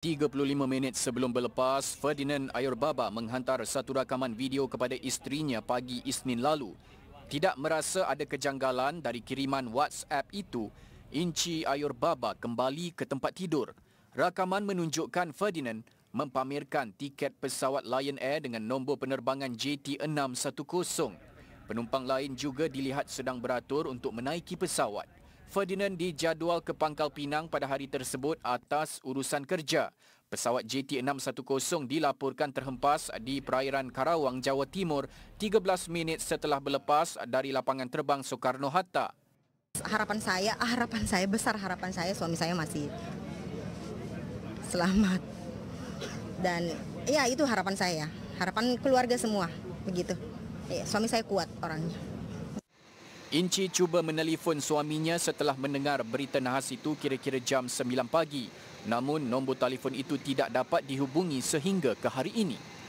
35 minit sebelum berlepas, Ferdinand Ayurbaba menghantar satu rakaman video kepada isterinya pagi Isnin lalu. Tidak merasa ada kejanggalan dari kiriman WhatsApp itu, Inci Ayurbaba kembali ke tempat tidur. Rakaman menunjukkan Ferdinand mempamerkan tiket pesawat Lion Air dengan nombor penerbangan JT610. Penumpang lain juga dilihat sedang beratur untuk menaiki pesawat. Ferdinand dijadual ke Pangkal Pinang pada hari tersebut atas urusan kerja. Pesawat JT610 dilaporkan terhempas di perairan Karawang, Jawa Timur 13 minit setelah berlepas dari lapangan terbang Soekarno-Hatta. Harapan saya, ah, harapan saya, besar harapan saya suami saya masih selamat. Dan ya itu harapan saya, harapan keluarga semua begitu. Ya, suami saya kuat orangnya. Inci cuba menelefon suaminya setelah mendengar berita nahas itu kira-kira jam 9 pagi. Namun nombor telefon itu tidak dapat dihubungi sehingga ke hari ini.